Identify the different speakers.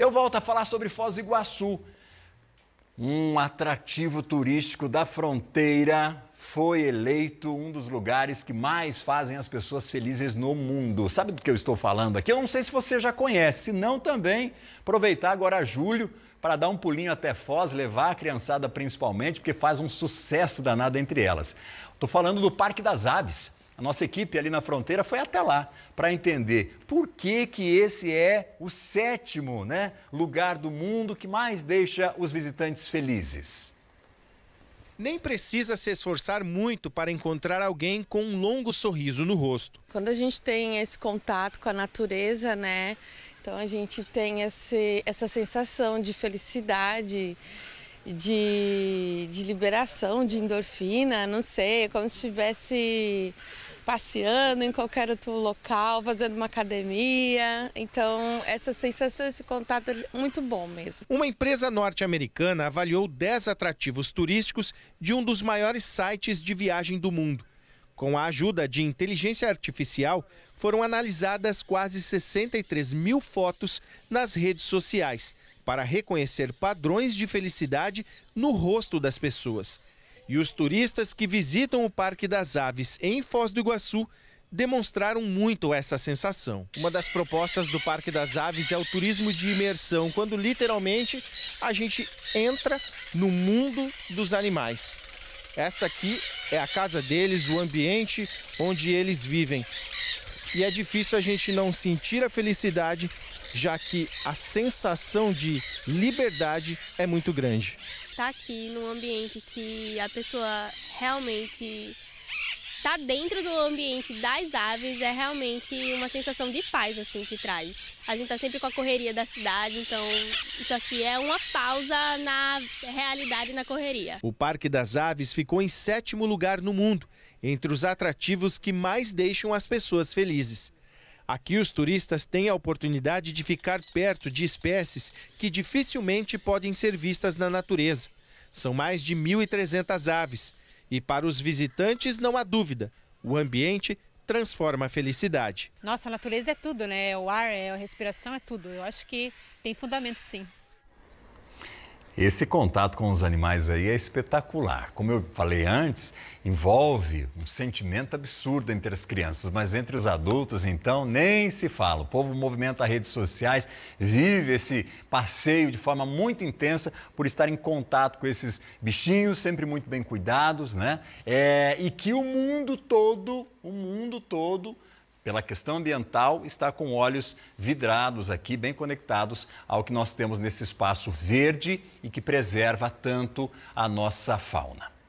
Speaker 1: Eu volto a falar sobre Foz do Iguaçu. Um atrativo turístico da fronteira foi eleito um dos lugares que mais fazem as pessoas felizes no mundo. Sabe do que eu estou falando aqui? Eu não sei se você já conhece, se não também aproveitar agora julho para dar um pulinho até Foz, levar a criançada principalmente, porque faz um sucesso danado entre elas. Estou falando do Parque das Aves. A nossa equipe ali na fronteira foi até lá para entender por que, que esse é o sétimo né, lugar do mundo que mais deixa os visitantes felizes.
Speaker 2: Nem precisa se esforçar muito para encontrar alguém com um longo sorriso no rosto.
Speaker 3: Quando a gente tem esse contato com a natureza, né? Então a gente tem esse, essa sensação de felicidade, de, de liberação de endorfina, não sei, é como se tivesse passeando em qualquer outro local, fazendo uma academia. Então, essa sensação, esse contato é muito bom mesmo.
Speaker 2: Uma empresa norte-americana avaliou 10 atrativos turísticos de um dos maiores sites de viagem do mundo. Com a ajuda de inteligência artificial, foram analisadas quase 63 mil fotos nas redes sociais para reconhecer padrões de felicidade no rosto das pessoas. E os turistas que visitam o Parque das Aves em Foz do Iguaçu demonstraram muito essa sensação. Uma das propostas do Parque das Aves é o turismo de imersão, quando literalmente a gente entra no mundo dos animais. Essa aqui é a casa deles, o ambiente onde eles vivem. E é difícil a gente não sentir a felicidade já que a sensação de liberdade é muito grande.
Speaker 3: Tá aqui num ambiente que a pessoa realmente tá dentro do ambiente das aves é realmente uma sensação de paz assim que traz. A gente tá sempre com a correria da cidade, então isso aqui é uma pausa na realidade na correria.
Speaker 2: O Parque das Aves ficou em sétimo lugar no mundo entre os atrativos que mais deixam as pessoas felizes. Aqui os turistas têm a oportunidade de ficar perto de espécies que dificilmente podem ser vistas na natureza. São mais de 1.300 aves. E para os visitantes não há dúvida, o ambiente transforma
Speaker 1: a felicidade.
Speaker 3: Nossa, a natureza é tudo, né? O ar, é, a respiração é tudo. Eu acho que tem fundamento sim.
Speaker 1: Esse contato com os animais aí é espetacular. Como eu falei antes, envolve um sentimento absurdo entre as crianças, mas entre os adultos, então, nem se fala. O povo movimenta as redes sociais, vive esse passeio de forma muito intensa por estar em contato com esses bichinhos, sempre muito bem cuidados, né? É, e que o mundo todo, o mundo todo, pela questão ambiental, está com olhos vidrados aqui, bem conectados ao que nós temos nesse espaço verde e que preserva tanto a nossa fauna.